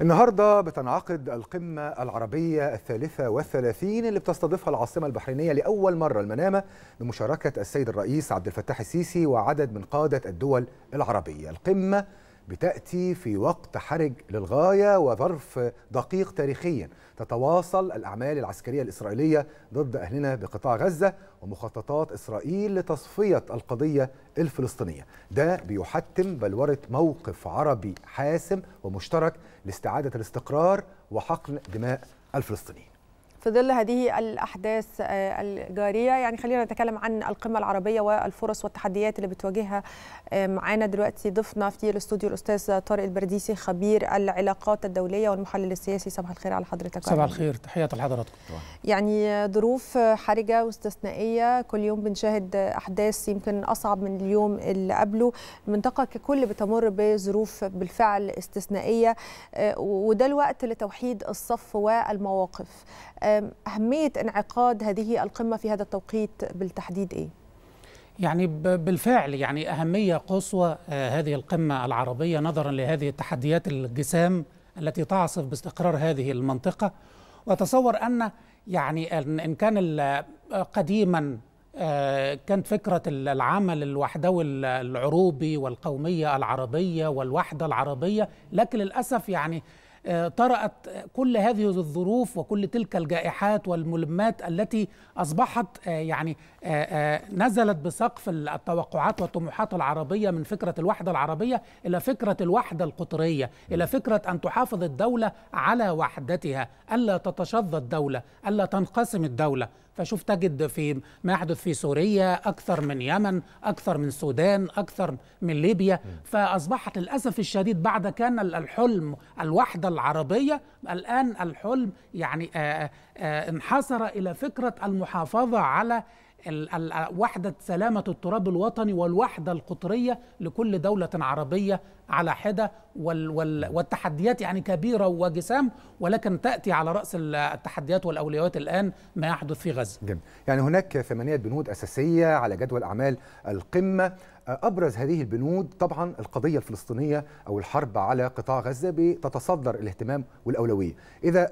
النهارده بتنعقد القمة العربية الثالثة والثلاثين اللي بتستضيفها العاصمة البحرينية لأول مرة المنامة بمشاركة السيد الرئيس عبد الفتاح السيسي وعدد من قادة الدول العربية القمة بتأتي في وقت حرج للغاية وظرف دقيق تاريخيا تتواصل الأعمال العسكرية الإسرائيلية ضد أهلنا بقطاع غزة ومخططات إسرائيل لتصفية القضية الفلسطينية ده بيحتم بلورة موقف عربي حاسم ومشترك لاستعادة الاستقرار وحقن دماء الفلسطينيين في ظل هذه الأحداث آه، الجارية يعني خلينا نتكلم عن القمة العربية والفرص والتحديات اللي بتواجهها آه، معانا دلوقتي ضفنا في الاستوديو الأستاذ طارق البرديسي خبير العلاقات الدولية والمحلل السياسي صباح الخير على حضرتك صباح الخير تحياتي لحضراتكم يعني ظروف حرجة واستثنائية كل يوم بنشاهد أحداث يمكن أصعب من اليوم اللي قبله المنطقة ككل بتمر بظروف بالفعل استثنائية آه، وده الوقت لتوحيد الصف والمواقف أهمية انعقاد هذه القمة في هذا التوقيت بالتحديد إيه؟ يعني بالفعل يعني أهمية قصوى آه، هذه القمة العربية نظرا لهذه التحديات الجسام التي تعصف باستقرار هذه المنطقة وأتصور أن يعني إن كان آه، قديما آه، كانت فكرة العمل الوحدوي العروبي والقومية العربية والوحدة العربية لكن للأسف يعني آه، طرأت كل هذه الظروف وكل تلك الجائحات والملمات التي أصبحت آه، يعني آه، آه، نزلت بسقف التوقعات والطموحات العربية من فكرة الوحدة العربية إلى فكرة الوحدة القطرية إلى فكرة أن تحافظ الدولة على وحدتها ألا تتشظى الدولة ألا تنقسم الدولة فشوف تجد في ما يحدث في سوريا أكثر من يمن أكثر من السودان أكثر من ليبيا فأصبحت للأسف الشديد بعد كان الحلم الوحدة العربية الآن الحلم يعني آه، انحصر إلى فكرة المحافظة على وحدة سلامة التراب الوطني والوحدة القطرية لكل دولة عربية على حدة والتحديات يعني كبيرة وجسام ولكن تأتي على رأس التحديات والأولويات الآن ما يحدث في غزة جميل. يعني هناك ثمانية بنود أساسية على جدول أعمال القمة أبرز هذه البنود طبعا القضية الفلسطينية أو الحرب على قطاع غزة بتتصدر الاهتمام والأولوية إذا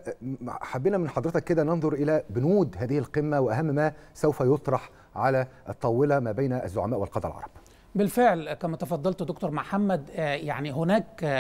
حبينا من حضرتك كده ننظر إلى بنود هذه القمة وأهم ما سوف يطرح على الطاولة ما بين الزعماء والقادة العرب بالفعل كما تفضلت دكتور محمد آه، يعني هناك آه،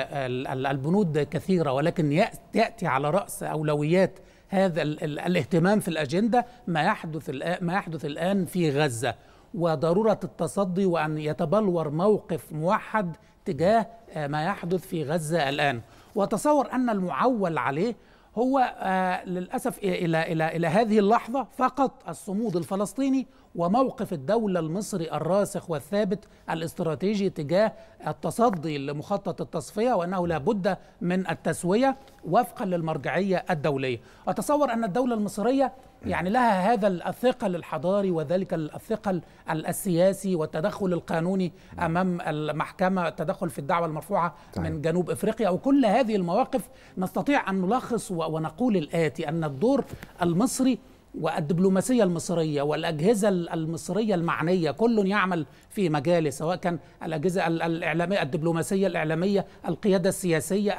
البنود كثيرة ولكن يأتي على رأس أولويات هذا الاهتمام في الأجندة ما يحدث ما يحدث الآن في غزة وضروره التصدي وان يتبلور موقف موحد تجاه آه، ما يحدث في غزه الان واتصور ان المعول عليه هو آه، للاسف الى الى الى هذه اللحظه فقط الصمود الفلسطيني وموقف الدولة المصري الراسخ والثابت الاستراتيجي تجاه التصدي لمخطط التصفية وأنه لا بد من التسوية وفقا للمرجعية الدولية أتصور أن الدولة المصرية يعني لها هذا الثقل الحضاري وذلك الثقل السياسي والتدخل القانوني امام المحكمه التدخل في الدعوه المرفوعه من جنوب افريقيا وكل هذه المواقف نستطيع ان نلخص ونقول الاتي ان الدور المصري والدبلوماسيه المصريه والاجهزه المصريه المعنيه كل يعمل في مجاله سواء كان الاجهزه الاعلاميه الدبلوماسيه الاعلاميه القياده السياسيه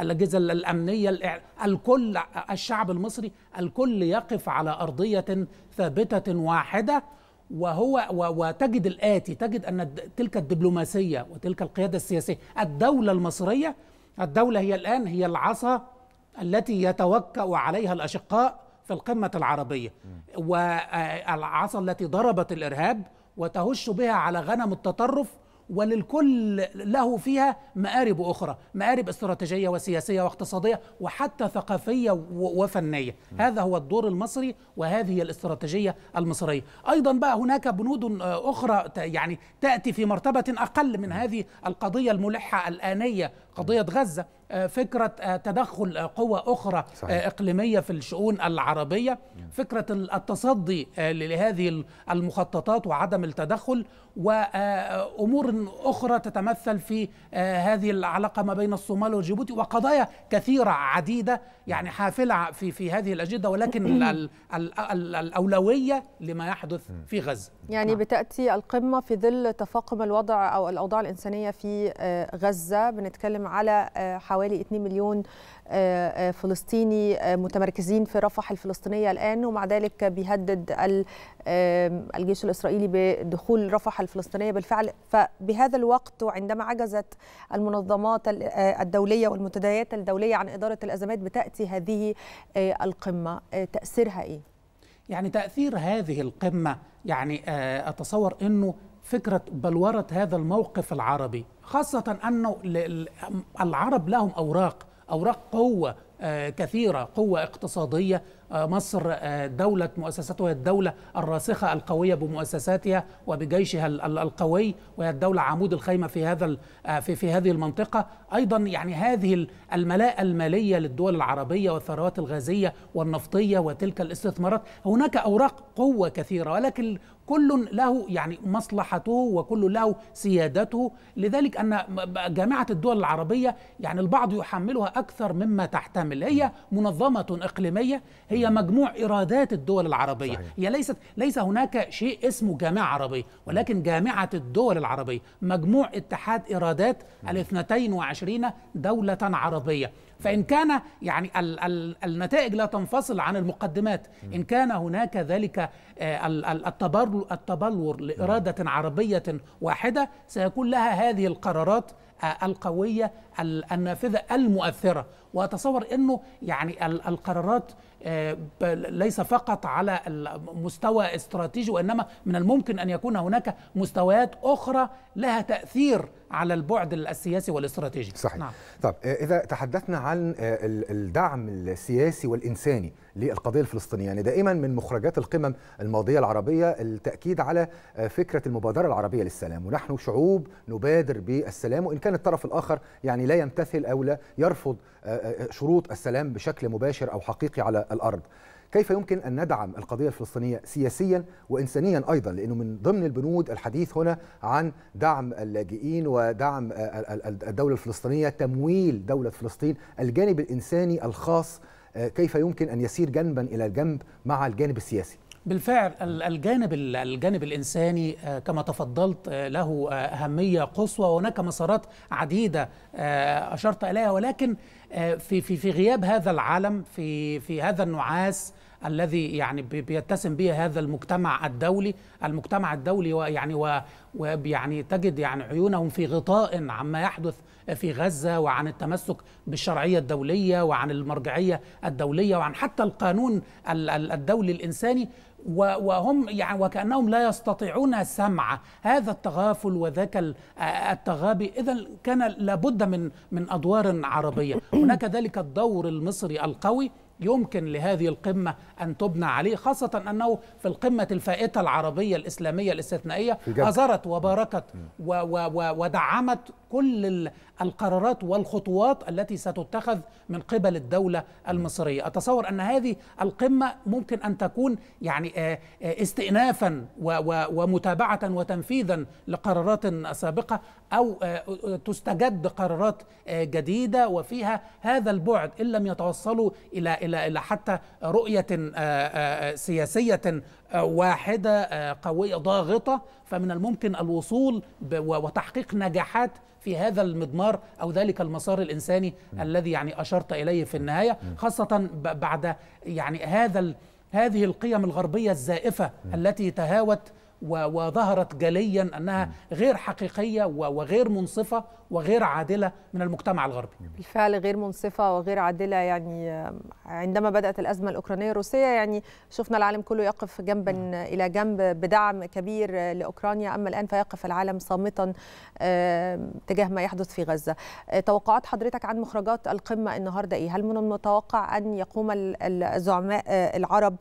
الاجهزه الامنيه الكل الشعب المصري الكل يقف على ارضيه ثابته واحده وهو وتجد الاتي تجد ان تلك الدبلوماسيه وتلك القياده السياسيه الدوله المصريه الدوله هي الان هي العصا التي يتوكأ عليها الاشقاء في القمة العربية والعصا آه، التي ضربت الإرهاب وتهش بها على غنم التطرف وللكل له فيها مآرب أخرى مآرب استراتيجية وسياسية واقتصادية وحتى ثقافية وفنية هذا هو الدور المصري وهذه الاستراتيجية المصرية أيضا بقى هناك بنود آه، أخرى يعني تأتي في مرتبة أقل من هذه القضية الملحة الآنية قضية غزة آه، فكرة آه، تدخل آه، قوى أخرى صحيح. إقليمية في الشؤون العربية فكرة التصدي لهذه المخططات وعدم التدخل وأمور أخرى تتمثل في هذه العلاقة ما بين الصومال وجيبوتي وقضايا كثيرة عديدة يعني حافلة في في هذه الأجندة ولكن الأولوية لما يحدث في غزة يعني نعم. بتأتي القمة في ظل تفاقم الوضع أو الأوضاع الإنسانية في غزة بنتكلم على حوالي حوالي 2 مليون آه، آه، فلسطيني آه، متمركزين في رفح الفلسطينيه الان ومع ذلك بيهدد الجيش الاسرائيلي بدخول رفح الفلسطينيه بالفعل فبهذا الوقت وعندما عجزت المنظمات الدوليه والمنتديات الدوليه عن اداره الازمات بتاتي هذه القمه تاثيرها ايه؟ يعني تاثير هذه القمه يعني اتصور انه فكرة بلورة هذا الموقف العربي خاصة أن العرب لهم أوراق أوراق قوة آه، كثيرة قوة اقتصادية آه، مصر آه، دولة مؤسساتها الدولة الراسخة القوية بمؤسساتها وبجيشها القوي وهي الدولة عمود الخيمة في هذا آه، في في هذه المنطقة أيضا يعني هذه الملاءة المالية للدول العربية والثروات الغازية والنفطية وتلك الاستثمارات هناك أوراق قوة كثيرة ولكن كل له يعني مصلحته وكل له سيادته لذلك ان جامعه الدول العربيه يعني البعض يحملها اكثر مما تحتمل هي منظمه اقليميه هي هي مجموع إرادات الدول العربية صحيح. هي ليست ليس هناك شيء اسمه جامعة عربية ولكن جامعة الدول العربية مجموع اتحاد إرادات ال22 دولة عربية فإن كان يعني ال ال النتائج لا تنفصل عن المقدمات إن كان هناك ذلك آه، التبلور, التبلور لإرادة عربية واحدة سيكون لها هذه القرارات آه، القوية النافذة المؤثرة واتصور انه يعني القرارات آه، ليس فقط على مستوى استراتيجي وانما من الممكن ان يكون هناك مستويات اخرى لها تاثير على البعد السياسي والاستراتيجي صحيح نعم. طب آه، اذا تحدثنا عن آه، الدعم السياسي والانساني للقضيه الفلسطينيه يعني دائما من مخرجات القمم الماضيه العربيه التاكيد على فكره المبادره العربيه للسلام ونحن شعوب نبادر بالسلام وان كان الطرف الاخر يعني لا يمتثل او لا يرفض شروط السلام بشكل مباشر أو حقيقي على الأرض كيف يمكن أن ندعم القضية الفلسطينية سياسيا وإنسانيا أيضا لأنه من ضمن البنود الحديث هنا عن دعم اللاجئين ودعم الدولة الفلسطينية تمويل دولة فلسطين الجانب الإنساني الخاص آه، كيف يمكن أن يسير جنبا إلى جنب مع الجانب السياسي بالفعل الجانب الجانب الانساني آه، كما تفضلت آه، له اهميه قصوى وهناك مسارات عديده اشرت اليها ولكن آه، في في في غياب هذا العالم في في هذا النعاس الذي يعني بيتسم به هذا المجتمع الدولي المجتمع الدولي يعني ويعني تجد يعني عيونهم في غطاء عما يحدث في غزة وعن التمسك بالشرعية الدولية وعن المرجعية الدولية وعن حتى القانون الدولي الإنساني وهم يعني وكأنهم لا يستطيعون سمع هذا التغافل وذاك التغابي إذا كان لابد من من أدوار عربية هناك ذلك الدور المصري القوي يمكن لهذه القمة أن تبنى عليه خاصة أنه في القمة الفائتة العربية الإسلامية الاستثنائية أزرت وباركت ودعمت كل القرارات والخطوات التي ستتخذ من قبل الدولة المصرية أتصور أن هذه القمة ممكن أن تكون يعني آه، آه، استئنافا ومتابعة وتنفيذا لقرارات سابقة أو آه، تستجد قرارات جديدة وفيها هذا البعد إن لم يتوصلوا إلى إلى إلى حتى رؤية سياسية واحدة قوية ضاغطة فمن الممكن الوصول وتحقيق نجاحات في هذا المضمار أو ذلك المسار الإنساني م. الذي يعني أشرت إليه في النهاية خاصة بعد يعني هذا هذه القيم الغربية الزائفة م. التي تهاوت وظهرت جليا انها غير حقيقيه وغير منصفه وغير عادله من المجتمع الغربي. بالفعل غير منصفه وغير عادله يعني عندما بدات الازمه الاوكرانيه الروسيه يعني شفنا العالم كله يقف جنبا نعم. الى جنب بدعم كبير لاوكرانيا اما الان فيقف العالم صامتا آه، تجاه ما يحدث في غزه. آه، توقعات حضرتك عن مخرجات القمه النهارده ايه؟ هل من المتوقع ان يقوم الزعماء آه، العرب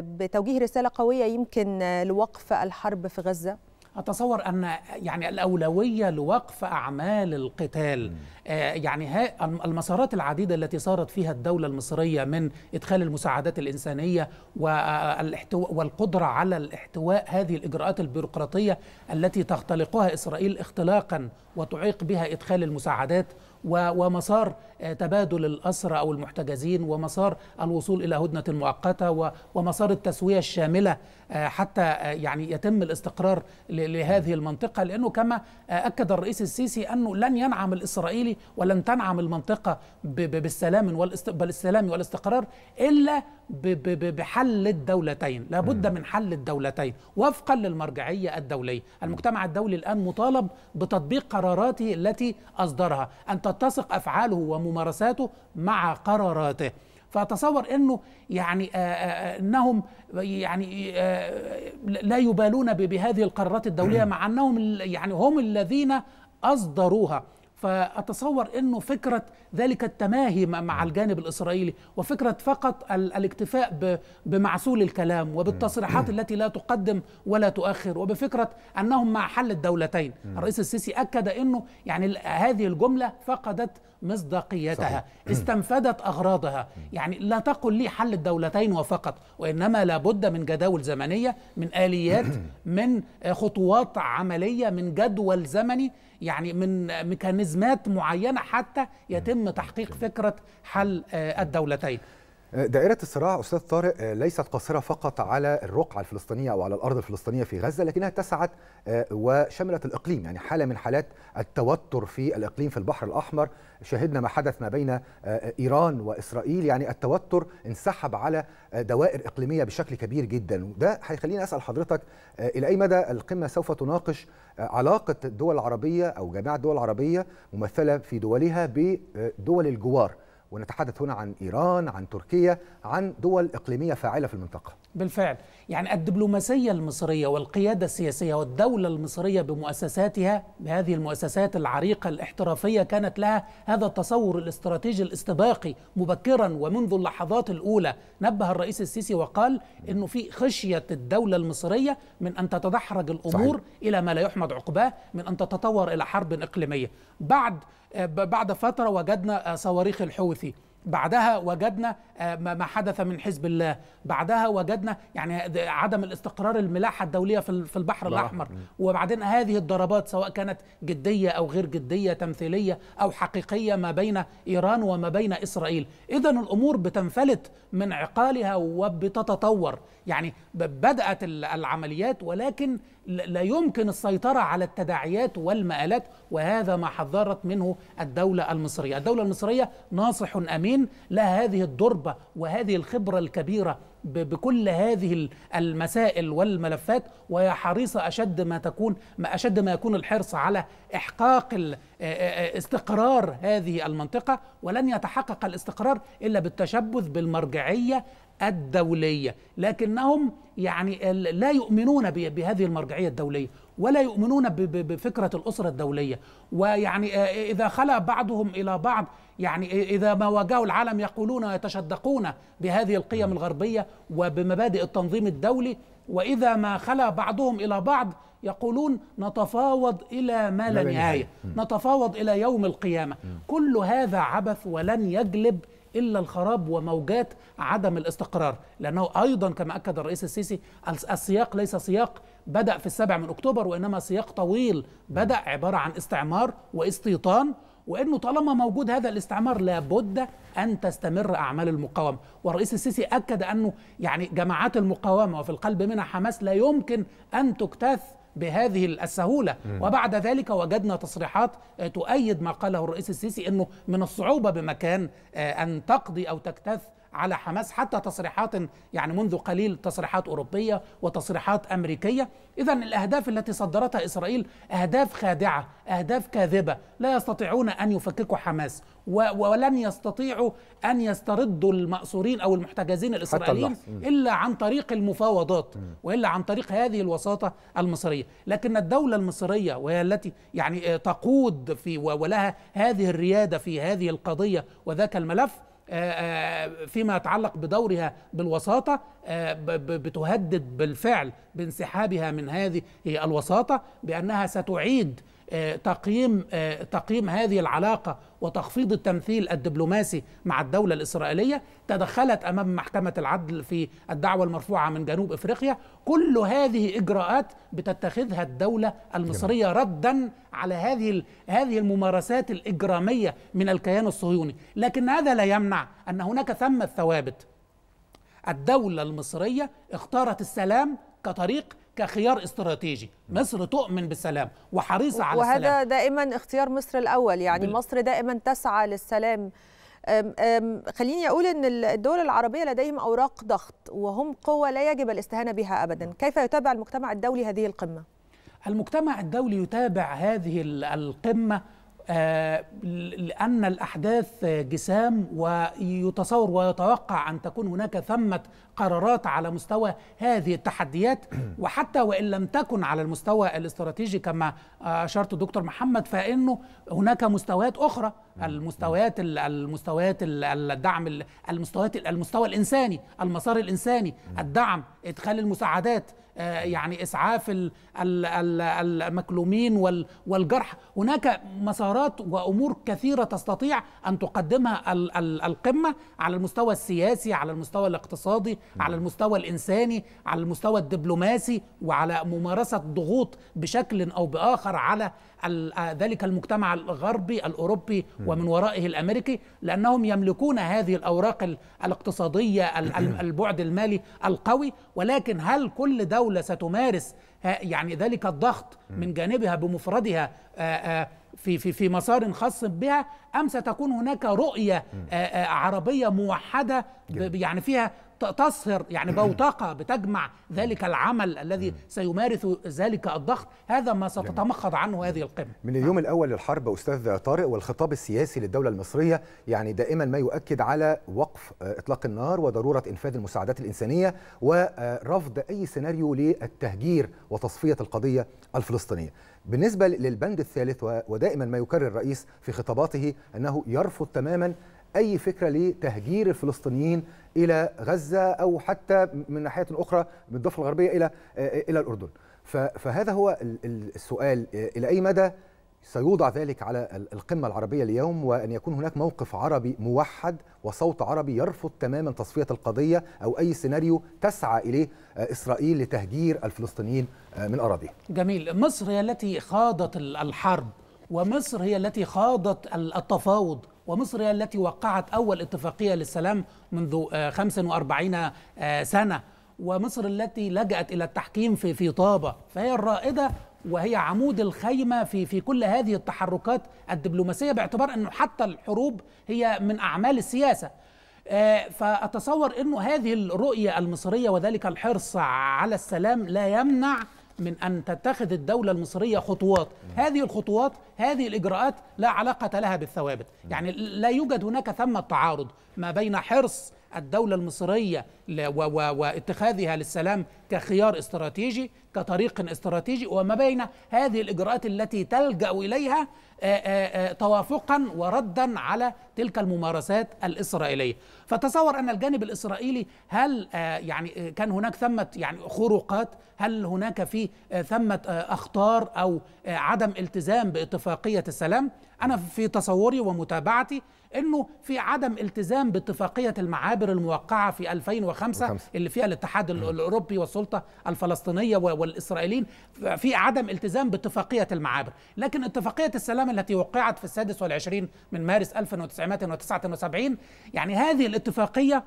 بتوجيه رساله قويه يمكن لوقف الحرب في غزة؟ أتصور أن يعني الأولوية لوقف أعمال القتال آه، يعني يعني المسارات العديدة التي صارت فيها الدولة المصرية من إدخال المساعدات الإنسانية والقدرة على الاحتواء هذه الإجراءات البيروقراطية التي تختلقها إسرائيل اختلاقا وتعيق بها إدخال المساعدات ومسار آه، تبادل الأسرى أو المحتجزين ومسار الوصول إلى هدنة مؤقتة ومسار التسوية الشاملة آه، حتى آه، يعني يتم الاستقرار لهذه المنطقة لأنه كما أكد الرئيس السيسي أنه لن ينعم الإسرائيلي ولن تنعم المنطقة بالسلام والاستقرار والاستقرار إلا بحل الدولتين لابد من حل الدولتين وفقا للمرجعية الدولية المجتمع الدولي الآن مطالب بتطبيق قراراته التي أصدرها أن تتسق أفعاله وممارساته مع قراراته فاتصور انه يعني آه، آه، آه، انهم يعني لا يبالون بهذه القرارات الدوليه مع انهم يعني هم الذين اصدروها فأتصور أنه فكرة ذلك التماهي مع نعم. الجانب الإسرائيلي وفكرة فقط الاكتفاء بمعسول الكلام وبالتصريحات نعم. التي لا تقدم ولا تؤخر وبفكرة أنهم مع حل الدولتين نعم. الرئيس السيسي أكد أنه يعني هذه الجملة فقدت مصداقيتها صحيح. استنفدت أغراضها يعني لا تقل لي حل الدولتين وفقط وإنما لابد من جداول زمنية من آليات من خطوات عملية من جدول زمني يعني من ميكانيزمات معينه حتى يتم تحقيق فكره حل آه، الدولتين دائرة الصراع أستاذ طارق آه، ليست قاصرة فقط على الرقعة الفلسطينية أو على الأرض الفلسطينية في غزة لكنها اتسعت آه، وشملت الإقليم يعني حالة من حالات التوتر في الإقليم في البحر الأحمر شهدنا ما حدث ما بين آه، إيران وإسرائيل يعني التوتر انسحب على دوائر إقليمية بشكل كبير جدا وده هيخليني أسأل حضرتك إلى أي مدى القمة سوف تناقش علاقة الدول العربية أو جماعة الدول العربية ممثلة في دولها بدول الجوار ونتحدث هنا عن إيران عن تركيا عن دول إقليمية فاعلة في المنطقة بالفعل يعني الدبلوماسية المصرية والقيادة السياسية والدولة المصرية بمؤسساتها بهذه المؤسسات العريقة الاحترافية كانت لها هذا التصور الاستراتيجي الاستباقي مبكرا ومنذ اللحظات الأولى نبه الرئيس السيسي وقال أنه في خشية الدولة المصرية من أن تتدحرج الأمور صحيح. إلى ما لا يحمد عقباه من أن تتطور إلى حرب إقليمية بعد آه، بعد فترة وجدنا آه، صواريخ الحوثي بعدها وجدنا آه، ما حدث من حزب الله بعدها وجدنا يعني عدم الاستقرار الملاحة الدولية في البحر الأحمر وبعدين هذه الضربات سواء كانت جدية أو غير جدية تمثيلية أو حقيقية ما بين إيران وما بين إسرائيل إذا الأمور بتنفلت من عقالها وبتتطور يعني بدأت العمليات ولكن لا يمكن السيطرة على التداعيات والمآلات وهذا ما حذرت منه الدولة المصرية الدولة المصرية ناصح أمين لها هذه الدربة وهذه الخبرة الكبيرة بكل هذه المسائل والملفات وهي حريصة أشد ما تكون ما أشد ما يكون الحرص على إحقاق استقرار هذه المنطقة ولن يتحقق الاستقرار إلا بالتشبث بالمرجعية الدوليه لكنهم يعني لا يؤمنون بهذه المرجعيه الدوليه ولا يؤمنون بفكره الاسره الدوليه ويعني اذا خلا بعضهم الى بعض يعني اذا ما واجهوا العالم يقولون ويتشدقون بهذه القيم الغربيه وبمبادئ التنظيم الدولي واذا ما خلا بعضهم الى بعض يقولون نتفاوض الى ما لا نهايه نتفاوض الى يوم القيامه كل هذا عبث ولن يجلب الا الخراب وموجات عدم الاستقرار لانه ايضا كما اكد الرئيس السيسي السياق ليس سياق بدا في السابع من اكتوبر وانما سياق طويل بدا عباره عن استعمار واستيطان وانه طالما موجود هذا الاستعمار لابد ان تستمر اعمال المقاومه والرئيس السيسي اكد انه يعني جماعات المقاومه وفي القلب منها حماس لا يمكن ان تكتث بهذه السهولة وبعد ذلك وجدنا تصريحات آه، تؤيد ما قاله الرئيس السيسي أنه من الصعوبة بمكان آه، أن تقضي أو تكتث على حماس حتى تصريحات يعني منذ قليل تصريحات أوروبية وتصريحات أمريكية إذا الأهداف التي صدرتها إسرائيل أهداف خادعة أهداف كاذبة لا يستطيعون أن يفككوا حماس ولن يستطيعوا أن يستردوا المأسورين أو المحتجزين الإسرائيليين إلا عن طريق المفاوضات وإلا عن طريق هذه الوساطة المصرية لكن الدولة المصرية وهي التي يعني تقود في ولها هذه الريادة في هذه القضية وذاك الملف آه، آه، فيما يتعلق بدورها بالوساطة آه، بتهدد بالفعل بانسحابها من هذه الوساطة بأنها ستعيد آه، تقييم آه، تقييم هذه العلاقه وتخفيض التمثيل الدبلوماسي مع الدوله الاسرائيليه تدخلت امام محكمه العدل في الدعوه المرفوعه من جنوب افريقيا كل هذه اجراءات بتتخذها الدوله المصريه ردا على هذه هذه الممارسات الاجراميه من الكيان الصهيوني لكن هذا لا يمنع ان هناك ثمه ثوابت الدولة المصرية اختارت السلام كطريق كخيار استراتيجي مصر تؤمن بالسلام وحريصة على السلام وهذا دائما اختيار مصر الأول يعني بال... مصر دائما تسعى للسلام أم أم خليني أقول أن الدول العربية لديهم أوراق ضغط وهم قوة لا يجب الاستهانة بها أبدا نعم. كيف يتابع المجتمع الدولي هذه القمة؟ المجتمع الدولي يتابع هذه القمة آه، لأن الأحداث جسام ويتصور ويتوقع أن تكون هناك ثمة قرارات على مستوى هذه التحديات وحتى وإن لم تكن على المستوى الاستراتيجي كما أشرت دكتور محمد فإنه هناك مستويات أخرى نعم، المستويات نعم. المستويات الدعم المستويات المستوى الإنساني المسار الإنساني نعم. الدعم إدخال المساعدات آه، يعني اسعاف المكلومين والجرح هناك مسارات وامور كثيره تستطيع ان تقدمها القمه على المستوى السياسي على المستوى الاقتصادي على المستوى الانساني على المستوى الدبلوماسي وعلى ممارسه ضغوط بشكل او باخر على آه، ذلك المجتمع الغربي الأوروبي ومن ورائه الأمريكي لأنهم يملكون هذه الأوراق الاقتصادية البعد المالي القوي ولكن هل كل دولة ستمارس يعني ذلك الضغط من جانبها بمفردها آه، آه، في في في مسار خاص بها ام ستكون هناك رؤيه عربيه موحده يعني فيها تصهر يعني بوتقه بتجمع ذلك العمل الذي سيمارس ذلك الضغط هذا ما ستتمخض عنه هذه القمه من اليوم الاول للحرب استاذ طارق والخطاب السياسي للدوله المصريه يعني دائما ما يؤكد على وقف آه، اطلاق النار وضروره انفاذ المساعدات الانسانيه ورفض اي سيناريو للتهجير وتصفيه القضيه الفلسطينيه بالنسبه للبند الثالث ودائما ما يكرر الرئيس في خطاباته انه يرفض تماما أي فكرة لتهجير الفلسطينيين إلى غزة أو حتى من ناحية أخرى من الضفة الغربية إلى آه، إلى الأردن فهذا هو السؤال آه، إلى أي مدى سيوضع ذلك على القمة العربية اليوم وأن يكون هناك موقف عربي موحد وصوت عربي يرفض تماما تصفية القضية أو أي سيناريو تسعى إليه آه، إسرائيل لتهجير الفلسطينيين من اراضيها. جميل مصر هي التي خاضت الحرب ومصر هي التي خاضت التفاوض ومصر هي التي وقعت أول اتفاقية للسلام منذ 45 آه، آه، سنة ومصر التي لجأت إلى التحكيم في في طابة فهي الرائدة وهي عمود الخيمة في في كل هذه التحركات الدبلوماسية باعتبار أنه حتى الحروب هي من أعمال السياسة آه، فأتصور أنه هذه الرؤية المصرية وذلك الحرص على السلام لا يمنع من أن تتخذ الدولة المصرية خطوات هذه الخطوات هذه الإجراءات لا علاقة لها بالثوابت يعني لا يوجد هناك ثمة تعارض ما بين حرص الدولة المصرية واتخاذها للسلام كخيار استراتيجي كطريق استراتيجي وما بين هذه الإجراءات التي تلجأ إليها آه، آه، آه، توافقا وردا على تلك الممارسات الإسرائيلية فتصور أن الجانب الإسرائيلي هل يعني كان هناك ثمة يعني خروقات هل هناك في ثمة أخطار أو عدم التزام باتفاق اتفاقية السلام أنا في تصوري ومتابعتي أنه في عدم التزام باتفاقية المعابر الموقعة في 2005 وخمسة. اللي فيها الاتحاد م. الأوروبي والسلطة الفلسطينية والإسرائيليين في عدم التزام باتفاقية المعابر لكن اتفاقية السلام التي وقعت في السادس والعشرين من مارس 1979 يعني هذه الاتفاقية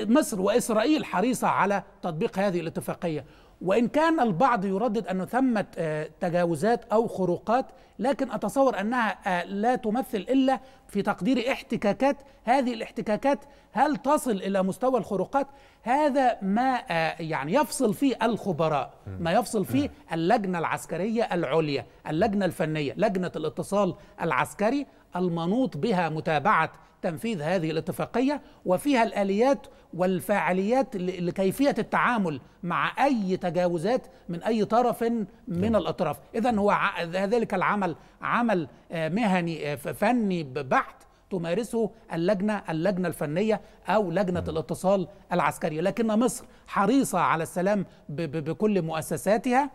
مصر وإسرائيل حريصة على تطبيق هذه الاتفاقية وإن كان البعض يردد أن ثمة آه، تجاوزات أو خروقات لكن أتصور أنها آه، لا تمثل إلا في تقدير احتكاكات هذه الاحتكاكات هل تصل إلى مستوى الخروقات هذا ما آه، يعني يفصل فيه الخبراء ما يفصل فيه اللجنة العسكرية العليا اللجنة الفنية لجنة الاتصال العسكري المنوط بها متابعه تنفيذ هذه الاتفاقيه وفيها الاليات والفاعليات لكيفيه التعامل مع اي تجاوزات من اي طرف من نعم. الاطراف اذا هو ذلك العمل عمل آه، مهني آه، فني بحت تمارسه اللجنه اللجنه الفنيه او لجنه الاتصال العسكري لكن مصر حريصه على السلام بكل مؤسساتها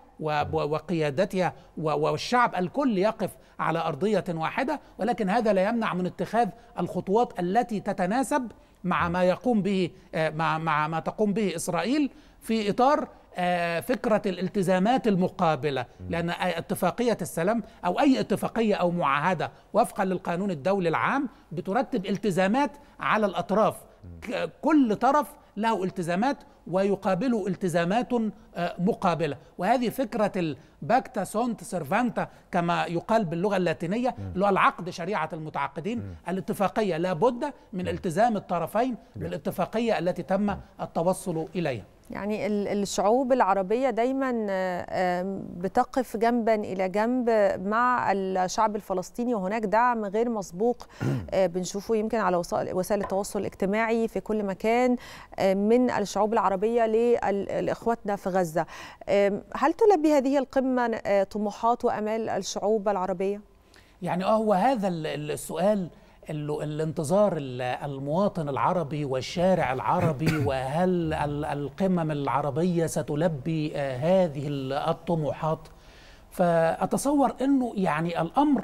وقيادتها والشعب الكل يقف على ارضيه واحده ولكن هذا لا يمنع من اتخاذ الخطوات التي تتناسب مع ما يقوم به آه، مع ما تقوم به اسرائيل في اطار آه، فكرة الالتزامات المقابلة لأن اتفاقية السلام أو أي اتفاقية أو معاهدة وفقا للقانون الدولي العام بترتب التزامات على الأطراف كل طرف له التزامات ويقابله التزامات آه، مقابله وهذه فكره الباكتا سونت سيرفانتا كما يقال باللغه اللاتينيه اللي هو العقد شريعه المتعاقدين الاتفاقيه لابد من التزام الطرفين بالاتفاقيه التي تم التوصل اليها يعني الشعوب العربية دايما آه، بتقف جنبا إلى جنب مع الشعب الفلسطيني وهناك دعم غير مسبوق آه، بنشوفه يمكن على وسائل التواصل الاجتماعي في كل مكان آه، من الشعوب العربية لإخواتنا في غزة هل تلبي هذه القمة طموحات وأمال الشعوب العربية؟ يعني اه هو هذا السؤال الانتظار المواطن العربي والشارع العربي وهل القمم العربية ستلبي آه، هذه الطموحات فأتصور أنه يعني الأمر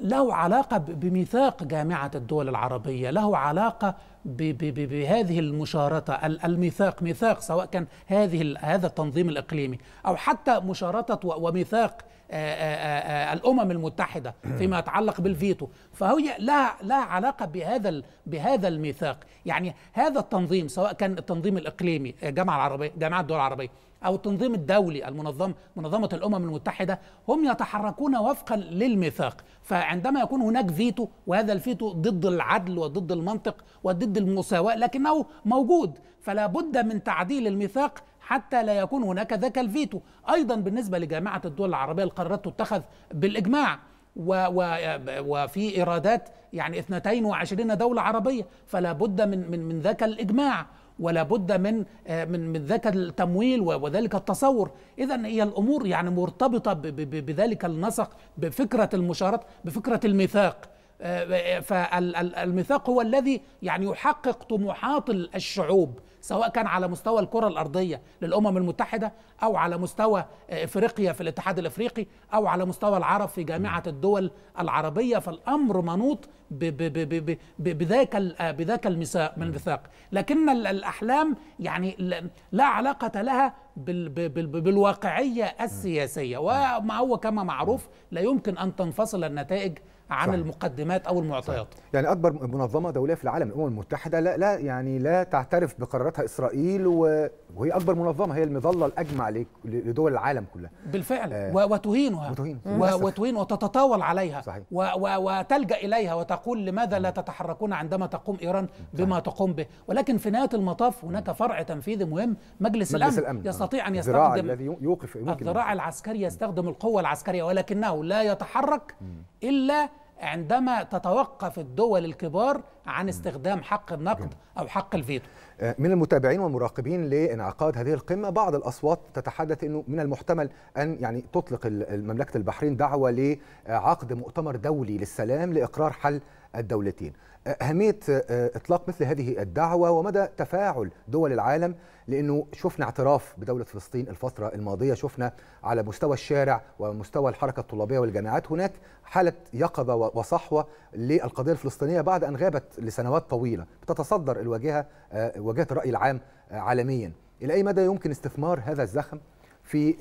له علاقة بميثاق جامعة الدول العربية له علاقة بهذه المشارطة الميثاق ميثاق سواء كان هذه هذا التنظيم الإقليمي أو حتى مشارطة وميثاق آه، آه، آه، الامم المتحده فيما يتعلق بالفيتو فهي لها لها علاقه بهذا بهذا الميثاق يعني هذا التنظيم سواء كان التنظيم الاقليمي الجامعه العربيه جامعه الدول العربيه او التنظيم الدولي المنظم منظمه الامم المتحده هم يتحركون وفقا للميثاق فعندما يكون هناك فيتو وهذا الفيتو ضد العدل وضد المنطق وضد المساواه لكنه موجود فلا بد من تعديل الميثاق حتى لا يكون هناك ذاك الفيتو ايضا بالنسبه لجامعه الدول العربيه القرارات تتخذ بالاجماع و و وفي ايرادات يعني 22 دوله عربيه فلا بد من من من ذاك الاجماع ولا بد من آه، من من ذاك التمويل وذلك التصور اذا هي الامور يعني مرتبطه بذلك النسق بفكره المشاركه بفكره الميثاق آه، آه، فالميثاق هو الذي يعني يحقق طموحات الشعوب سواء كان على مستوى الكرة الأرضية للأمم المتحدة أو على مستوى آه، إفريقيا في الاتحاد الإفريقي أو على مستوى العرب في جامعة الدول العربية فالأمر منوط بذاك آه، بذاك الميثاق لكن الأحلام يعني لا علاقة لها بالواقعية السياسية وما هو كما معروف لا يمكن أن تنفصل النتائج عن صحيح. المقدمات او المعطيات صحيح. يعني اكبر منظمه دوليه في العالم الامم المتحده لا لا يعني لا تعترف بقراراتها اسرائيل وهي اكبر منظمه هي المظله الاجمع لدول العالم كلها بالفعل آه وتهينها وتهين وتهين وتتطاول عليها صحيح. وتلجا اليها وتقول لماذا لا تتحركون عندما تقوم ايران بما صحيح. تقوم به ولكن في نهايه المطاف هناك فرع تنفيذي مهم مجلس, مجلس الامن, الأمن. يستطيع ان آه. يستخدم الذي يوقف الذراع العسكري يستخدم القوه العسكريه ولكنه لا يتحرك م. الا عندما تتوقف الدول الكبار عن استخدام حق النقد او حق الفيتو آه، من المتابعين والمراقبين لانعقاد هذه القمه بعض الاصوات تتحدث انه من المحتمل ان يعني تطلق مملكه البحرين دعوه لعقد مؤتمر دولي للسلام لاقرار حل الدولتين اهميه آه، آه، اطلاق مثل هذه الدعوه ومدى تفاعل دول العالم لانه شفنا اعتراف بدوله فلسطين الفتره الماضيه شفنا على مستوى الشارع ومستوى الحركه الطلابيه والجامعات هناك حاله يقظه وصحوه للقضيه الفلسطينيه بعد ان غابت لسنوات طويله بتتصدر الواجهه آه، واجهه الراي العام عالميا الى اي مدى يمكن استثمار هذا الزخم في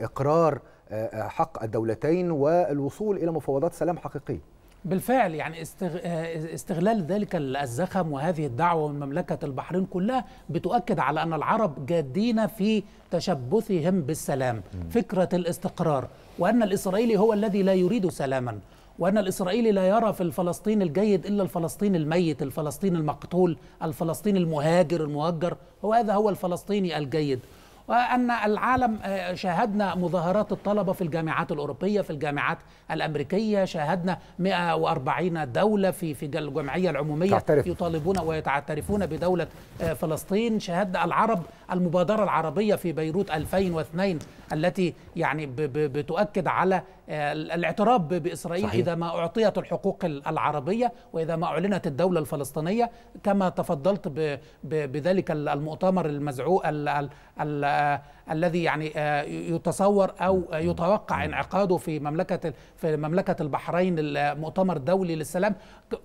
اقرار حق الدولتين والوصول الى مفاوضات سلام حقيقيه بالفعل يعني استغ... آه، استغلال ذلك الزخم وهذه الدعوة من مملكة البحرين كلها بتؤكد على أن العرب جادين في تشبثهم بالسلام فكرة الاستقرار وأن الإسرائيلي هو الذي لا يريد سلاما وأن الإسرائيلي لا يرى في الفلسطين الجيد إلا الفلسطين الميت الفلسطين المقتول الفلسطين المهاجر المهجر هو هذا هو الفلسطيني الجيد وأن العالم آه، شاهدنا مظاهرات الطلبة في الجامعات الأوروبية في الجامعات الأمريكية شاهدنا 140 دولة في في الجمعية العمومية تعترف. يطالبون ويتعترفون بدولة آه، فلسطين شاهدنا العرب المبادرة العربية في بيروت 2002 التي يعني بتؤكد على آه، الاعتراف بإسرائيل صحيح. إذا ما أعطيت الحقوق العربية وإذا ما أعلنت الدولة الفلسطينية كما تفضلت بذلك المؤتمر المزعوم آه، الذي يعني آه، يتصور او يتوقع انعقاده في مملكه في مملكه البحرين المؤتمر الدولي للسلام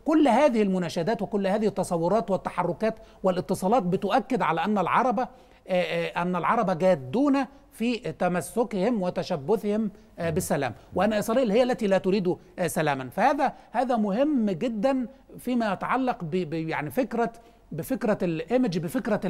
كل هذه المناشدات وكل هذه التصورات والتحركات والاتصالات بتؤكد على ان العرب آه، ان العرب جادون في تمسكهم وتشبثهم بالسلام وان اسرائيل هي التي لا تريد سلاما فهذا هذا مهم جدا فيما يتعلق ب يعني فكره بفكره الايمج بفكره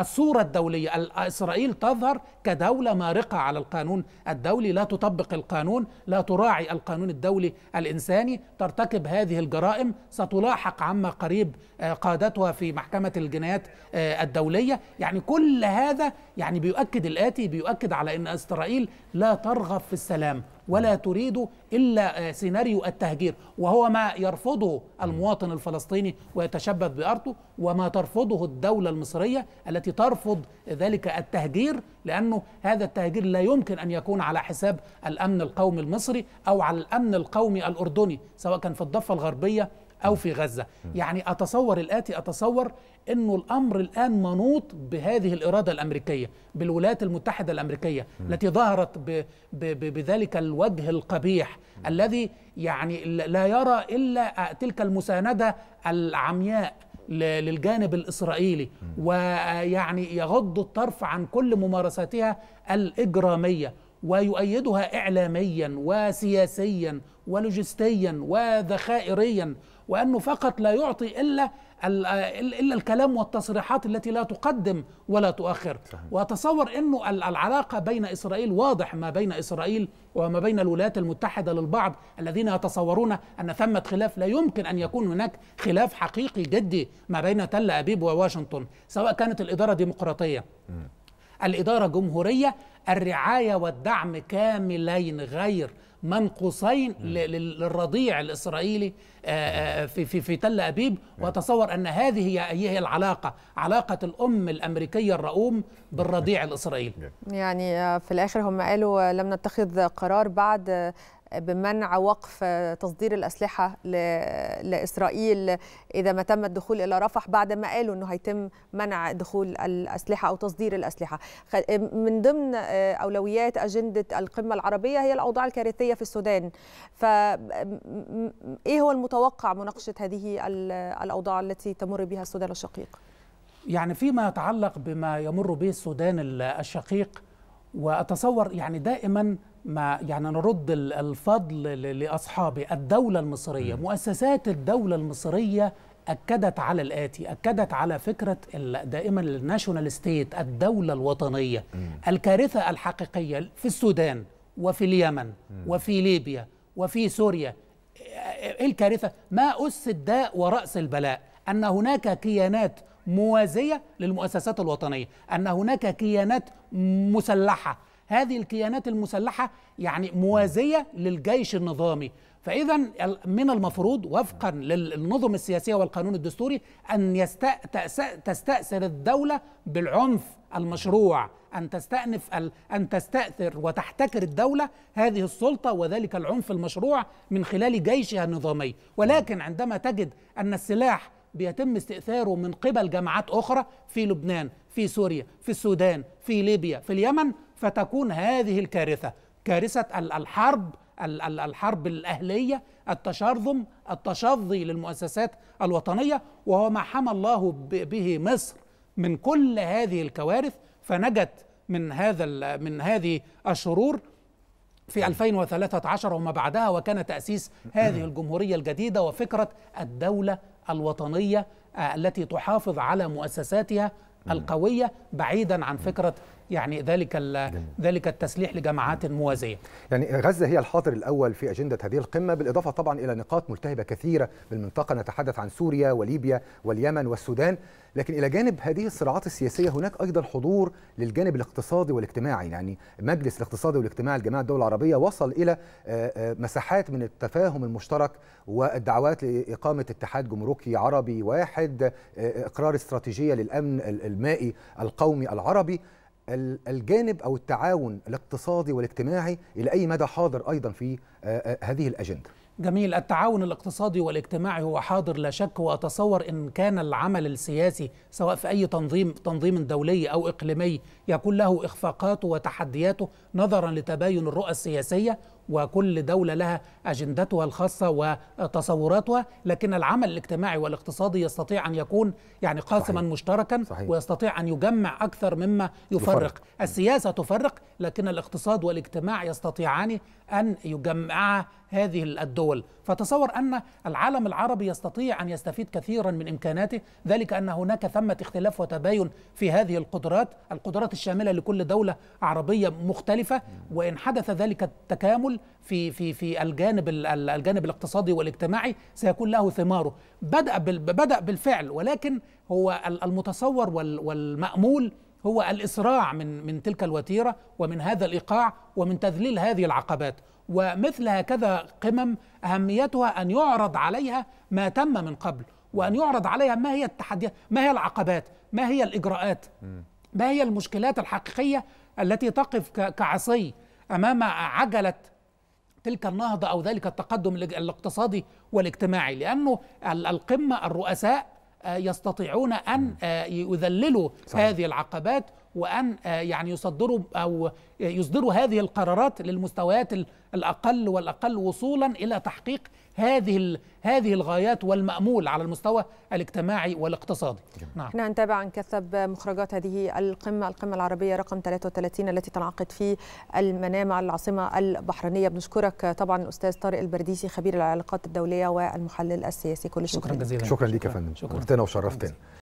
الصوره الدوليه اسرائيل تظهر كدوله مارقه على القانون الدولي لا تطبق القانون لا تراعي القانون الدولي الانساني ترتكب هذه الجرائم ستلاحق عما قريب آه، قادتها في محكمه الجنايات آه، الدوليه يعني كل هذا يعني بيؤكد الاتي بيؤكد على ان اسرائيل لا ترغب في السلام ولا تريد إلا آه، سيناريو التهجير وهو ما يرفضه المواطن الفلسطيني ويتشبث بأرضه وما ترفضه الدولة المصرية التي ترفض ذلك التهجير لأنه هذا التهجير لا يمكن أن يكون على حساب الأمن القومي المصري أو على الأمن القومي الأردني سواء كان في الضفة الغربية أو في غزة يعني أتصور الآتي أتصور أنه الأمر الآن منوط بهذه الإرادة الأمريكية بالولايات المتحدة الأمريكية التي ظهرت ب ب بذلك الوجه القبيح الذي يعني لا يرى إلا تلك المساندة العمياء للجانب الإسرائيلي ويعني يغض الطرف عن كل ممارساتها الإجرامية ويؤيدها إعلاميا وسياسيا ولوجستيا وذخائريا وأنه فقط لا يعطي إلا إلا الكلام والتصريحات التي لا تقدم ولا تؤخر صحيح. وأتصور أنه العلاقة بين إسرائيل واضح ما بين إسرائيل وما بين الولايات المتحدة للبعض الذين يتصورون أن ثمة خلاف لا يمكن أن يكون هناك خلاف حقيقي جدي ما بين تل أبيب وواشنطن سواء كانت الإدارة ديمقراطية م. الإدارة جمهورية الرعاية والدعم كاملين غير منقوصين للرضيع الاسرائيلي آه، آه، في في في تل ابيب واتصور ان هذه هي هي العلاقه علاقه الام الامريكيه الرؤوم بالرضيع الاسرائيلي يعني آه، في الاخر هم قالوا لم نتخذ قرار بعد بمنع وقف تصدير الأسلحة لإسرائيل إذا ما تم الدخول إلى رفح بعد ما قالوا أنه هيتم منع دخول الأسلحة أو تصدير الأسلحة من ضمن آه، أولويات أجندة القمة العربية هي الأوضاع الكارثية في السودان ف ايه هو المتوقع مناقشة هذه الأوضاع التي تمر بها السودان الشقيق؟ يعني فيما يتعلق بما يمر به السودان الشقيق واتصور يعني دائما ما يعني نرد الفضل لاصحابي الدوله المصريه مؤسسات الدوله المصريه اكدت على الاتي اكدت على فكره دائما الناشونال ستيت الدوله الوطنيه الكارثه الحقيقيه في السودان وفي اليمن وفي ليبيا وفي سوريا ايه, إيه الكارثه ما اس الداء وراس البلاء ان هناك كيانات موازية للمؤسسات الوطنية أن هناك كيانات مسلحة هذه الكيانات المسلحة يعني موازية للجيش النظامي فإذا من المفروض وفقا للنظم السياسية والقانون الدستوري أن يستأ... تستأثر الدولة بالعنف المشروع أن تستأنف أن تستأثر وتحتكر الدولة هذه السلطة وذلك العنف المشروع من خلال جيشها النظامي ولكن عندما تجد أن السلاح بيتم استئثاره من قبل جماعات أخرى في لبنان في سوريا في السودان في ليبيا في اليمن فتكون هذه الكارثة كارثة الحرب الحرب الأهلية التشرذم التشظي للمؤسسات الوطنية وهو ما حمى الله به مصر من كل هذه الكوارث فنجت من هذا من هذه الشرور في 2013 نعم. وما بعدها وكان تأسيس هذه الجمهورية الجديدة وفكرة الدولة الوطنيه آه، التي تحافظ على مؤسساتها القويه بعيدا عن فكره يعني ذلك ذلك التسليح لجماعات موازيه. يعني غزه هي الحاضر الاول في اجنده هذه القمه بالاضافه طبعا الى نقاط ملتهبه كثيره بالمنطقه نتحدث عن سوريا وليبيا واليمن والسودان لكن الى جانب هذه الصراعات السياسيه هناك ايضا حضور للجانب الاقتصادي والاجتماعي يعني مجلس الاقتصادي والاجتماعي لجماعه الدول العربيه وصل الى آه، آه، مساحات من التفاهم المشترك والدعوات لاقامه اتحاد جمركي عربي واحد آه، اقرار استراتيجيه للامن المائي القومي العربي الجانب او التعاون الاقتصادي والاجتماعي الى اي مدى حاضر ايضا في هذه الاجنده جميل التعاون الاقتصادي والاجتماعي هو حاضر لا شك واتصور ان كان العمل السياسي سواء في اي تنظيم تنظيم دولي او اقليمي يكون له اخفاقاته وتحدياته نظرا لتباين الرؤى السياسيه وكل دولة لها أجندتها الخاصة وتصوراتها لكن العمل الاجتماعي والاقتصادي يستطيع أن يكون يعني قاسما صحيح. مشتركا صحيح. ويستطيع أن يجمع أكثر مما يفرق. يفرق السياسة تفرق لكن الاقتصاد والاجتماع يستطيعان أن يجمع هذه الدول فتصور أن العالم العربي يستطيع أن يستفيد كثيرا من إمكاناته ذلك أن هناك ثمة اختلاف وتباين في هذه القدرات القدرات الشاملة لكل دولة عربية مختلفة وإن حدث ذلك التكامل في في في الجانب الجانب الاقتصادي والاجتماعي سيكون له ثماره بدأ بدأ بالفعل ولكن هو المتصور والمأمول هو الإسراع من من تلك الوتيرة ومن هذا الإيقاع ومن تذليل هذه العقبات ومثل هكذا قمم أهميتها أن يعرض عليها ما تم من قبل وأن يعرض عليها ما هي التحديات ما هي العقبات ما هي الإجراءات ما هي المشكلات الحقيقية التي تقف كعصي أمام عجلة تلك النهضة أو ذلك التقدم الاقتصادي والاجتماعي لأنه القمة الرؤساء يستطيعون أن يذللوا صحيح. هذه العقبات وان آه، يعني يصدروا او يصدروا هذه القرارات للمستويات الاقل والاقل وصولا الى تحقيق هذه هذه الغايات والمامول على المستوى الاجتماعي والاقتصادي. جميل. نعم. احنا نتابع عن كثب مخرجات هذه القمه القمه العربيه رقم 33 التي تنعقد في المنامه العاصمه البحرينيه بنشكرك طبعا الاستاذ طارق البرديسي خبير العلاقات الدوليه والمحلل السياسي كل الشكر شكرا جزيلا شكرا لك يا فندم شكرا وشرفتنا